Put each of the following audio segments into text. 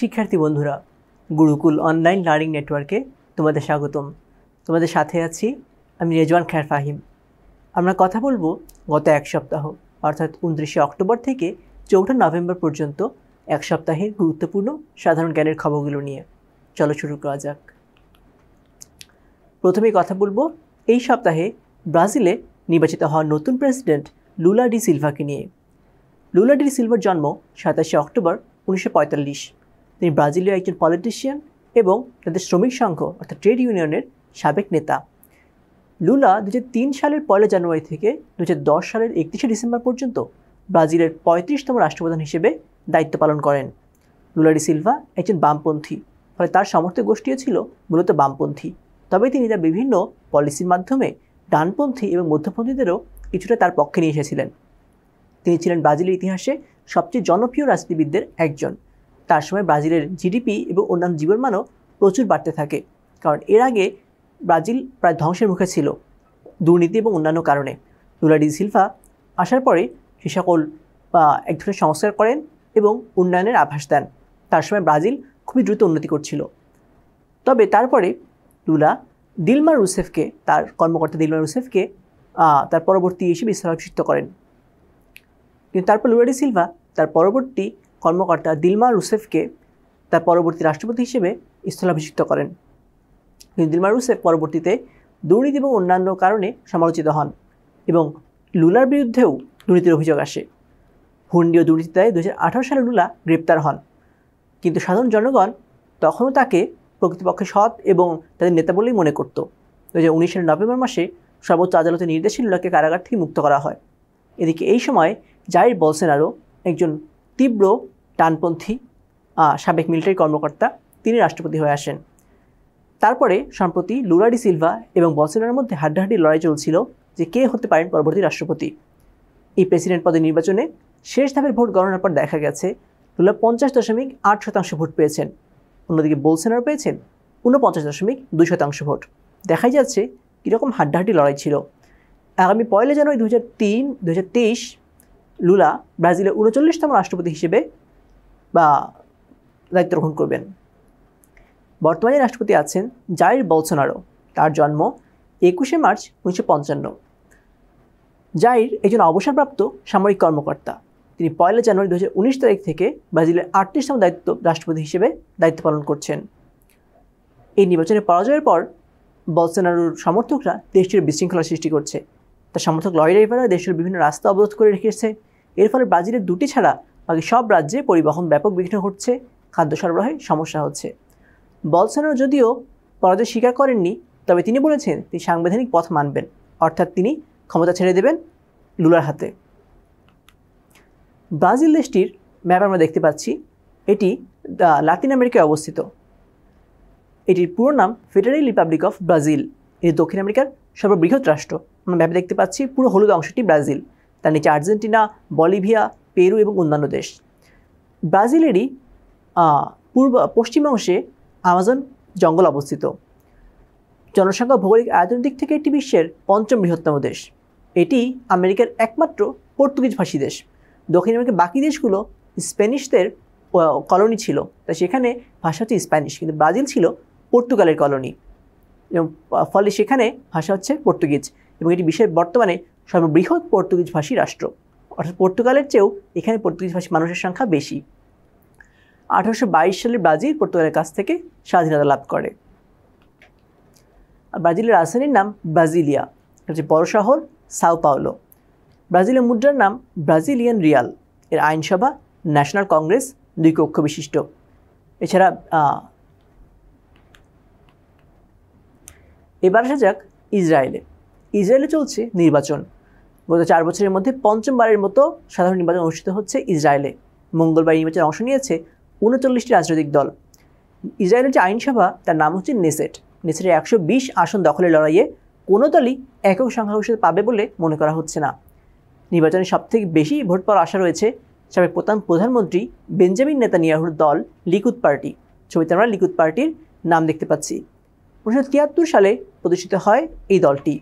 শিক্ষার্থী বন্ধুরা Gurukul online learning নেটওয়ার্কে তোমাদের স্বাগতম তোমাদের সাথে আছি আমি রেজওয়ান খ্যার ফাহিম আমরা কথা বলবো গত এক সপ্তাহ অর্থাৎ উনত্রিশে অক্টোবর থেকে চৌঠা নভেম্বর পর্যন্ত এক সপ্তাহের গুরুত্বপূর্ণ সাধারণ জ্ঞানের খবরগুলো নিয়ে চলো শুরু করা যাক প্রথমে কথা বলবো এই সপ্তাহে ব্রাজিলে নির্বাচিত হওয়া নতুন প্রেসিডেন্ট লুলা ডি সিলভাকে নিয়ে লুলা ডি সিলভার জন্ম সাতাশে অক্টোবর উনিশশো তিনি ব্রাজিলীয় একজন পলিটিশিয়ান এবং তাদের শ্রমিক সংঘ অর্থাৎ ট্রেড ইউনিয়নের সাবেক নেতা লুলা দু সালের পয়লা জানুয়ারি থেকে দু সালের একত্রিশে ডিসেম্বর পর্যন্ত ব্রাজিলের পঁয়ত্রিশতম রাষ্ট্রপ্রধান হিসেবে দায়িত্ব পালন করেন লুলারি সিলভা একজন বামপন্থী ফলে তার সমর্থক গোষ্ঠীও ছিল মূলত বামপন্থী তবে তিনি তার বিভিন্ন পলিসির মাধ্যমে ডানপন্থী এবং মধ্যপন্থীদেরও কিছুটা তার পক্ষে নিয়ে এসেছিলেন তিনি ছিলেন ব্রাজিলের ইতিহাসে সবচেয়ে জনপ্রিয় রাজনীতিবিদদের একজন তার সময় ব্রাজিলের জিডিপি এবং অন্যান্য জীবনমানও প্রচুর বাড়তে থাকে কারণ এর আগে ব্রাজিল প্রায় ধ্বংসের মুখে ছিল দুর্নীতি এবং অন্যান্য কারণে লুলাডি সিলভা আসার পরে সে সকল এক ধরনের সংস্কার করেন এবং উন্নয়নের আভাস দেন তার সময় ব্রাজিল খুবই দ্রুত উন্নতি করছিল তবে তারপরে লুলা দিলমা রুসেফকে তার কর্মকর্তা দিলমা রুসেফকে তার পরবর্তী হিসেবে ইসলাম করেন কিন্তু তারপর লুলাডি সিলভা তার পরবর্তী কর্মকর্তা দিলমা রুসেফকে তার পরবর্তী রাষ্ট্রপতি হিসেবে স্থলাভিষিক্ত করেন কিন্তু দিলমা রুসেফ পরবর্তীতে দুর্নীতি এবং অন্যান্য কারণে সমালোচিত হন এবং লুলার বিরুদ্ধেও দুর্নীতির অভিযোগ আসে হুন্ডিও দুর্নীতি দায়ে দু সালে লুলা গ্রেপ্তার হন কিন্তু সাধারণ জনগণ তখনও তাকে প্রকৃতপক্ষে সৎ এবং তাদের নেতা বলেই মনে করত দু সালের নভেম্বর মাসে সর্বোচ্চ আদালতের নির্দেশে লুলাকে কারাগার থেকে মুক্ত করা হয় এদিকে এই সময় জাহির বলসেনারও একজন তীব্র ডানপন্থী সাবেক মিলিটারি কর্মকর্তা তিনি রাষ্ট্রপতি হয়ে আসেন তারপরে সম্প্রতি লুরাডি সিলভা এবং বলসেনার মধ্যে হাড্ডাহাড্ডি লড়াই চলছিল যে কে হতে পারেন পরবর্তী রাষ্ট্রপতি এই প্রেসিডেন্ট পদে নির্বাচনে শেষ ধাপের ভোট গণনার পর দেখা গেছে লুলা পঞ্চাশ দশমিক আট শতাংশ ভোট পেয়েছেন অন্যদিকে বলসেনার পেয়েছেন ঊনপঞ্চাশ দশমিক দুই শতাংশ ভোট দেখাই যাচ্ছে কীরকম হাড্ডাহাড্ডি লড়াই ছিল আগামী পয়লা জানুয়ারি দু হাজার তিন দু হাজার তেইশ লুলা ব্রাজিলের উনচল্লিশতম রাষ্ট্রপতি হিসেবে বা দায়িত্ব গ্রহণ করবেন বর্তমানে রাষ্ট্রপতি আছেন জাইর বলসোনারো তার জন্ম একুশে মার্চ উনিশশো পঞ্চান্ন জাইর একজন অবসরপ্রাপ্ত সামরিক কর্মকর্তা তিনি পয়লা জানুয়ারি দু তারিখ থেকে ব্রাজিলের আটত্রিশতম দায়িত্ব রাষ্ট্রপতি হিসেবে দায়িত্ব পালন করছেন এই নির্বাচনে পরাজয়ের পর বলসোনারোর সমর্থকরা দেশটির বিশৃঙ্খলা সৃষ্টি করছে তার সমর্থক লয়ের ড্রাইভাররা দেশের বিভিন্ন রাস্তা অবরোধ করে রেখেছে এর ফলে ব্রাজিলের দুটি ছাড়া বাকি সব রাজ্যে পরিবহন ব্যাপক বিঘ্ন ঘটছে খাদ্য সরবরাহে সমস্যা হচ্ছে বলসানোর যদিও পরাজয় স্বীকার করেননি তবে তিনি বলেছেন তিনি সাংবিধানিক পথ মানবেন অর্থাৎ তিনি ক্ষমতা ছেড়ে দেবেন লুলার হাতে ব্রাজিল দেশটির ম্যাপ আমরা দেখতে পাচ্ছি এটি লাতিন আমেরিকায় অবস্থিত এটির পুরো নাম ফেডারেল রিপাবলিক অফ ব্রাজিল এটি দক্ষিণ আমেরিকার সর্ববৃহৎ রাষ্ট্র আমরা ম্যাপে দেখতে পাচ্ছি পুরো হলুদ অংশটি ব্রাজিল তার নিচে আর্জেন্টিনা বলিভিয়া পেরু এবং অন্যান্য দেশ ব্রাজিলেরই পূর্ব পশ্চিমাংশে আমাজন জঙ্গল অবস্থিত জনসংখ্যা ভৌগোলিক আয়তনের দিক থেকে এটি বিশ্বের পঞ্চম বৃহত্তম দেশ এটি আমেরিকার একমাত্র পর্তুগিজ ভাষী দেশ দক্ষিণ আমেরিকার বাকি দেশগুলো স্প্যানিশদের কলোনি ছিল তাই সেখানে ভাষা হচ্ছে স্প্যানিশ কিন্তু ব্রাজিল ছিল পর্তুগালের কলোনি এবং ফলে সেখানে ভাষা হচ্ছে পর্তুগিজ এবং এটি বিশ্বের বর্তমানে সর্ববৃহৎ পর্তুগিজভাষী রাষ্ট্র অর্থাৎ পর্তুগালের চেয়েও এখানে পর্তুগিজভাষী মানুষের সংখ্যা বেশি আঠারোশো সালে ব্রাজিল পর্তুগালের কাছ থেকে স্বাধীনতা লাভ করে ব্রাজিলের রাজধানীর নাম ব্রাজিলিয়া হচ্ছে বড় শহর সাও পাওলো ব্রাজিলের মুদ্রার নাম ব্রাজিলিয়ান রিয়াল এর আইনসভা ন্যাশনাল কংগ্রেস দুই কক্ষ বিশিষ্ট এছাড়া এবার আসা যাক ইসরায়েলে ইসরায়েলে চলছে নির্বাচন গত চার বছরের মধ্যে পঞ্চমবারের মতো সাধারণ নির্বাচন অনুষ্ঠিত হচ্ছে ইসরায়েলে মঙ্গলবার নির্বাচনে অংশ নিয়েছে উনচল্লিশটি রাজনৈতিক দল ইসরায়েলের যে আইনসভা তার নাম হচ্ছে নেসেট নেসেটের একশো বিশ আসন দখলের লড়াইয়ে কোনো দলই একক সংখ্যাগরিষ্ঠতা পাবে বলে মনে করা হচ্ছে না নির্বাচনে সবথেকে বেশি ভোট পাওয়ার আশা রয়েছে সাবেক প্রধান প্রধানমন্ত্রী বেঞ্জামিন নেতানিয়াহুর দল লিকুদ পার্টি ছবিতে আমরা লিকুদ পার্টির নাম দেখতে পাচ্ছি উনিশশো তিয়াত্তর সালে প্রতিষ্ঠিত হয় এই দলটি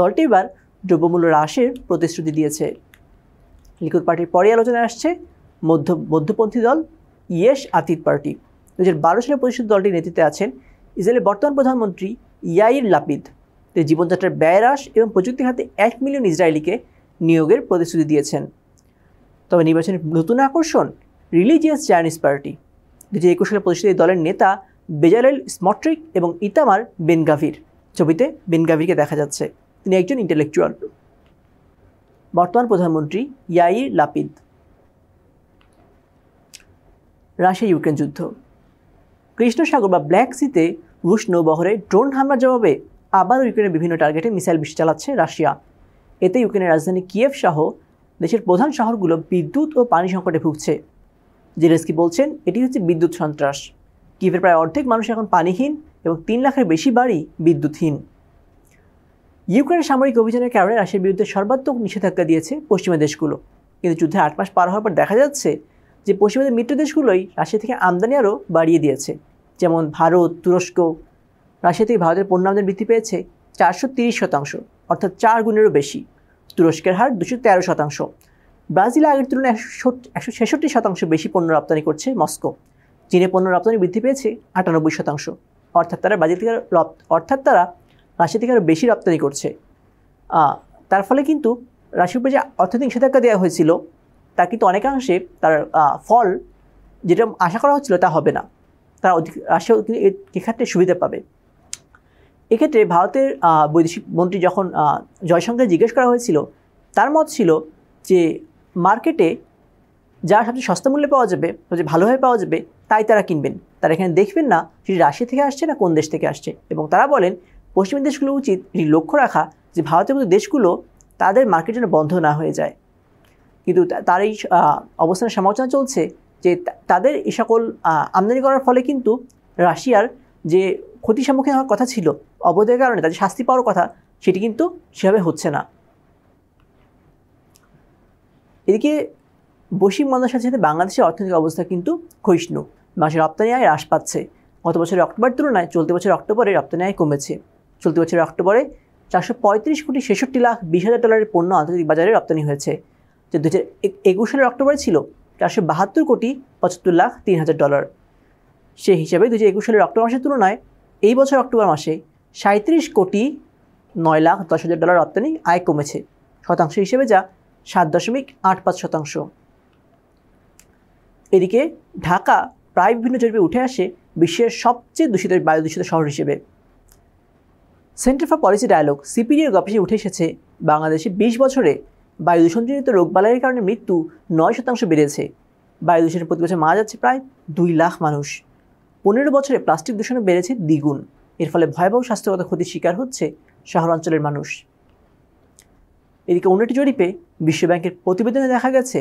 দলটি এবার দ্রব্যমূল্য হ্রাসের প্রতিশ্রুতি দিয়েছে লিকুদ পার্টির পরে আলোচনায় আসছে মধ্য মধ্যপন্থী দল ইয়েশ আতিত পার্টি দু হাজার বারো সালে প্রতিষ্ঠিত দলটির নেতৃত্বে আছেন ইসরায়েলের বর্তমান প্রধানমন্ত্রী ইয়াইর লাপিদ তিনি জীবনযাত্রার ব্যয় হ্রাস এবং প্রযুক্তি খাতে এক মিলিয়ন ইসরায়েলিকে নিয়োগের প্রতিশ্রুতি দিয়েছেন তবে নির্বাচনের নতুন আকর্ষণ রিলিজিয়াস চাইনিজ পার্টি দু হাজার একুশ সালে প্রতিষ্ঠিত দলের নেতা বেজারেল স্মট্রিক এবং ইতামার বেনগাভির ছবিতে বেনগাভিরকে দেখা যাচ্ছে তিনি একজন ইন্টেলেকচুয়াল বর্তমান প্রধানমন্ত্রী ইয়াইর লাপিদ রাশিয়া ইউক্রেন যুদ্ধ কৃষ্ণ সাগর বা ব্ল্যাক সিতে রুশ নৌবহরে ড্রোন হামলার জবাবে আবার ইউক্রেনের বিভিন্ন টার্গেটে মিসাইল বৃষ্টি চালাচ্ছে রাশিয়া এতে ইউক্রেনের রাজধানী কিয়েভ সহ দেশের প্রধান শহরগুলো বিদ্যুৎ ও পানি সংকটে ভুগছে জেলেস্কি বলছেন এটি হচ্ছে বিদ্যুৎ সন্ত্রাস কিভের প্রায় অর্ধেক মানুষ এখন পানিহীন এবং তিন লাখের বেশি বাড়ি বিদ্যুৎহীন ইউক্রেনের সামরিক অভিযানের কারণে রাশিয়ার বিরুদ্ধে সর্বাত্মক নিষেধাজ্ঞা দিয়েছে পশ্চিমা দেশগুলো কিন্তু যুদ্ধে আট মাস পার হওয়ার পর দেখা যাচ্ছে যে পশ্চিমাদের মিত্র দেশগুলোই রাশিয়া থেকে আমদানি আরও বাড়িয়ে দিয়েছে যেমন ভারত তুরস্ক রাশিয়া থেকে ভারতের পণ্য আমদানি বৃদ্ধি পেয়েছে চারশো তিরিশ শতাংশ অর্থাৎ চার গুণেরও বেশি তুরস্কের হার দুশো তেরো শতাংশ ব্রাজিল আগের তুলনায় একশো ছেষট্টি শতাংশ বেশি পণ্য রপ্তানি করছে মস্কো চীনে পণ্য রপ্তানি বৃদ্ধি পেয়েছে আটানব্বই শতাংশ অর্থাৎ তারা ব্রাজিল থেকে অর্থাৎ তারা রাশি থেকে আরও বেশি রপ্তানি করছে তার ফলে কিন্তু রাশির উপরে যে অর্থনৈতিক নিষেধাজ্ঞা দেওয়া হয়েছিল তা কিন্তু অনেকাংশে তার ফল যেটা আশা করা হচ্ছিল তা হবে না তারা অধিক রাশি কিন্তু এক্ষেত্রে সুবিধা পাবে এক্ষেত্রে ভারতের বৈদেশিক মন্ত্রী যখন জয়শঙ্কর জিজ্ঞেস করা হয়েছিল তার মত ছিল যে মার্কেটে যা সবচেয়ে সস্তা মূল্যে পাওয়া যাবে সবচেয়ে ভালোভাবে পাওয়া যাবে তাই তারা কিনবেন তারা এখানে দেখবেন না সেটি রাশিয়া থেকে আসছে না কোন দেশ থেকে আসছে এবং তারা বলেন পশ্চিমী দেশগুলো উচিত এটি লক্ষ্য রাখা যে ভারতের মতো দেশগুলো তাদের মার্কেট যেন বন্ধ না হয়ে যায় কিন্তু তার এই অবস্থানের সমালোচনা চলছে যে তাদের এ সকল আমদানি করার ফলে কিন্তু রাশিয়ার যে ক্ষতির সম্মুখীন হওয়ার কথা ছিল অবৈধের কারণে তাদের শাস্তি পাওয়ার কথা সেটি কিন্তু সেভাবে হচ্ছে না এদিকে বৈশ্বিক মন্দার সাথে সাথে বাংলাদেশের অর্থনৈতিক অবস্থা কিন্তু ক্ষয়িষ্ণু মাসে রপ্তানি আয় হ্রাস পাচ্ছে গত বছরের অক্টোবর তুলনায় চলতি বছরের অক্টোবরে রপ্তানি আয় কমেছে চলতি বছরের অক্টোবরে চারশো পঁয়ত্রিশ কোটি ছেষট্টি লাখ বিশ হাজার ডলারের পণ্য আন্তর্জাতিক বাজারে রপ্তানি হয়েছে যে দু হাজার একুশ সালের অক্টোবরে ছিল চারশো বাহাত্তর কোটি পঁচাত্তর লাখ তিন হাজার ডলার সে হিসাবে দু হাজার একুশ সালের অক্টোবর মাসের তুলনায় এই বছর অক্টোবর মাসে সাঁত্রিশ কোটি নয় লাখ দশ হাজার ডলার রপ্তানি আয় কমেছে শতাংশ হিসেবে যা সাত দশমিক আট পাঁচ শতাংশ এদিকে ঢাকা প্রায় বিভিন্ন জরিপে উঠে আসে বিশ্বের সবচেয়ে দূষিত বায়ু দূষিত শহর হিসেবে সেন্টার ফর পলিসি ডায়ালগ সিপিডির গবেষে উঠে এসেছে বাংলাদেশে বিশ বছরে বায়ু দূষণজনিত বালাইয়ের কারণে মৃত্যু নয় শতাংশ বেড়েছে বায়ু দূষণে প্রতি বছর মারা যাচ্ছে প্রায় দুই লাখ মানুষ পনেরো বছরে প্লাস্টিক দূষণও বেড়েছে দ্বিগুণ এর ফলে ভয়াবহ স্বাস্থ্যগত ক্ষতির শিকার হচ্ছে শহরাঞ্চলের মানুষ এদিকে অন্যটি জরিপে বিশ্বব্যাংকের প্রতিবেদনে দেখা গেছে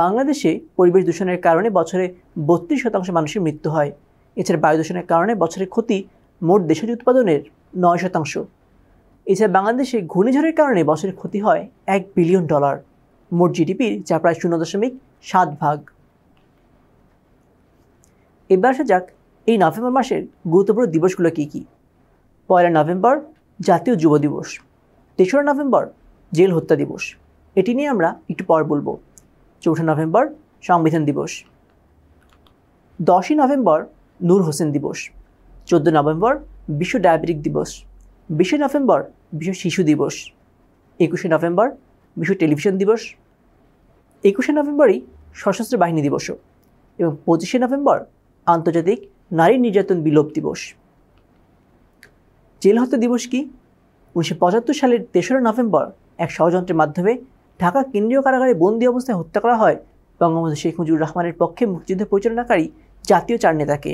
বাংলাদেশে পরিবেশ দূষণের কারণে বছরে বত্রিশ শতাংশ মানুষের মৃত্যু হয় এছাড়া বায়ু দূষণের কারণে বছরের ক্ষতি মোট দেশজ উৎপাদনের নয় শতাংশ এছাড়া বাংলাদেশে ঘূর্ণিঝড়ের কারণে বছরের ক্ষতি হয় এক বিলিয়ন ডলার মোট জিডিপির যা প্রায় শূন্য দশমিক সাত ভাগ এবার আসা যাক এই নভেম্বর মাসের গুরুত্বপূর্ণ দিবসগুলো কী কী পয়লা নভেম্বর জাতীয় যুব দিবস তেসরা নভেম্বর জেল হত্যা দিবস এটি নিয়ে আমরা একটু পর বলবো চৌঠা নভেম্বর সংবিধান দিবস দশই নভেম্বর নূর হোসেন দিবস চোদ্দ নভেম্বর বিশ্ব ডায়াবেটিক দিবস বিশে নভেম্বর বিশ্ব শিশু দিবস একুশে নভেম্বর বিশ্ব টেলিভিশন দিবস একুশে নভেম্বরই সশস্ত্র বাহিনী দিবসও এবং পঁচিশে নভেম্বর আন্তর্জাতিক নারী নির্যাতন বিলোপ দিবস জেল হত্যা দিবস কি উনিশশো পঁচাত্তর সালের তেসরা নভেম্বর এক ষড়যন্ত্রের মাধ্যমে ঢাকা কেন্দ্রীয় কারাগারে বন্দী অবস্থায় হত্যা করা হয় বঙ্গবন্ধু শেখ মুজিবুর রহমানের পক্ষে মুক্তিযুদ্ধ পরিচালনাকারী জাতীয় চার নেতাকে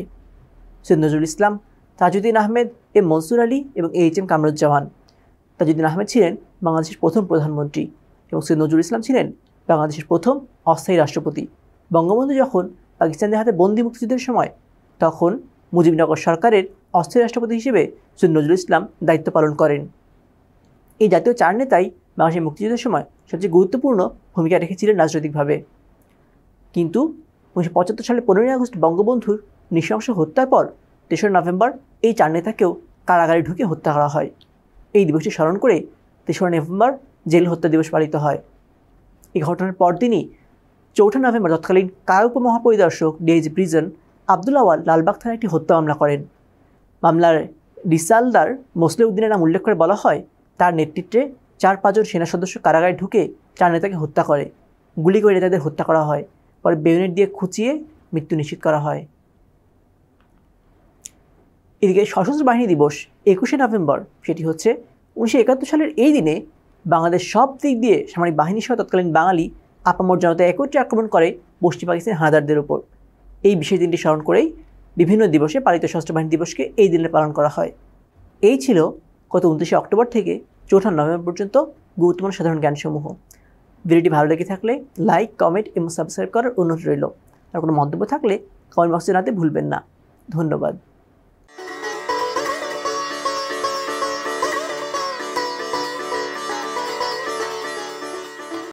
সৈয়দ নজরুল ইসলাম তাজুদ্দিন আহমেদ এম মনসুর আলী এবং এইচ এম কামরুজ্জামান তাজুদ্দিন আহমেদ ছিলেন বাংলাদেশের প্রথম প্রধানমন্ত্রী এবং সৈয়দ নজরুল ইসলাম ছিলেন বাংলাদেশের প্রথম অস্থায়ী রাষ্ট্রপতি বঙ্গবন্ধু যখন পাকিস্তানদের হাতে বন্দি মুক্তিযুদ্ধের সময় তখন মুজিবনগর সরকারের অস্থায়ী রাষ্ট্রপতি হিসেবে সৈয়দ নজরুল ইসলাম দায়িত্ব পালন করেন এই জাতীয় চার নেতাই বাংলাদেশের মুক্তিযুদ্ধের সময় সবচেয়ে গুরুত্বপূর্ণ ভূমিকা রেখেছিলেন রাজনৈতিকভাবে কিন্তু উনিশশো পঁচাত্তর সালে পনেরোই আগস্ট বঙ্গবন্ধুর নৃশংস হত্যার পর তেসরা নভেম্বর এই চার নেতাকেও কারাগারে ঢুকে হত্যা করা হয় এই দিবসটি স্মরণ করে তেসরা নভেম্বর জেল হত্যা দিবস পালিত হয় এই ঘটনার পরদিনই চৌঠা নভেম্বর তৎকালীন কারা উপমহাপরিদর্শক ডিআইজি প্রিজন আব্দুল আওয়াল লালবাগ থানায় একটি হত্যা মামলা করেন মামলার রিসালদার মোসলেউদ্দিনের নাম উল্লেখ করে বলা হয় তার নেতৃত্বে চার পাঁচজন সেনা সদস্য কারাগারে ঢুকে চার নেতাকে হত্যা করে গুলি করে নেতাদের হত্যা করা হয় পরে বেউনেট দিয়ে খুঁচিয়ে মৃত্যু নিশ্চিত করা হয় এদিকে সশস্ত্র বাহিনী দিবস একুশে নভেম্বর সেটি হচ্ছে উনিশশো একাত্তর সালের এই দিনে বাংলাদেশ সব দিক দিয়ে সামরিক বাহিনী সহ তৎকালীন বাঙালি আপামর জনতা একত্রে আক্রমণ করে পশ্চিম পাকিস্তান হানাদারদের উপর এই বিশেষ দিনটি স্মরণ করেই বিভিন্ন দিবসে পালিত সশস্ত্র বাহিনী দিবসকে এই দিনে পালন করা হয় এই ছিল গত উনত্রিশে অক্টোবর থেকে চৌঠা নভেম্বর পর্যন্ত গুরুত্বপূর্ণ সাধারণ জ্ঞানসমূহ ভিডিওটি ভালো লেগে থাকলে লাইক কমেন্ট এবং সাবস্ক্রাইব করার অনুরোধ রইল আর কোনো মন্তব্য থাকলে কমেন্ট বক্সে জানাতে ভুলবেন না ধন্যবাদ